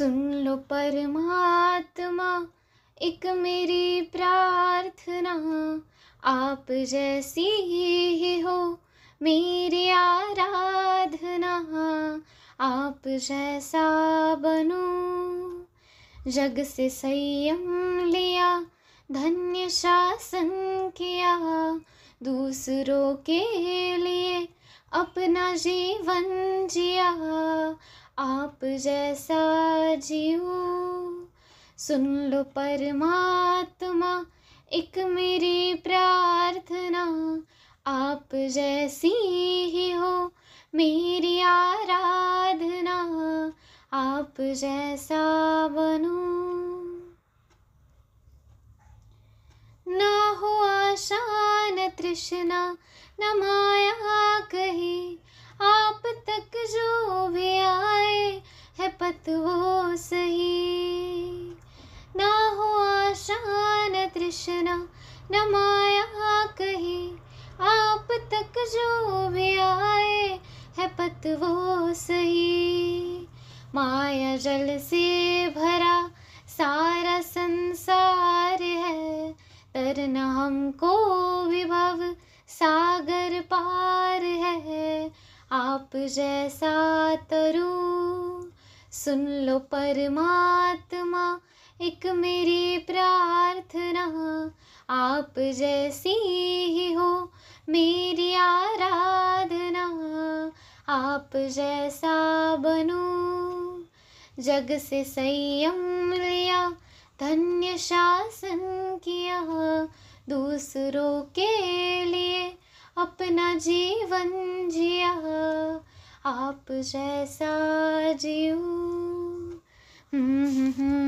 सुन लो परमात्मा एक मेरी प्रार्थना आप जैसी ही हो मेरी आराधना आप जैसा बनो जग से संयम लिया धन्य शासन किया दूसरों के लिए अपना जीवन जिया आप जैसा जियो सुन लो परमात्मा एक मेरी प्रार्थना आप जैसी ही हो मेरी आराधना आप जैसा बनो ना हो आशा न तृष्णा न माया बात वो सही ना हो आशान तृष्णा न माया कही आप तक जो भी आए है पत वो सही माया जल से भरा सारा संसार है तरना हमको विभव सागर पार है आप जैसा तरु सुन लो परमात्मा एक मेरी प्रार्थना आप जैसी ही हो मेरी आराधना आप जैसा बनो जग से संयम लिया धन्य शासन किया दूसरों के लिए अपना जीवन जिया आप जैसा हम्म, हम्म, हम्म।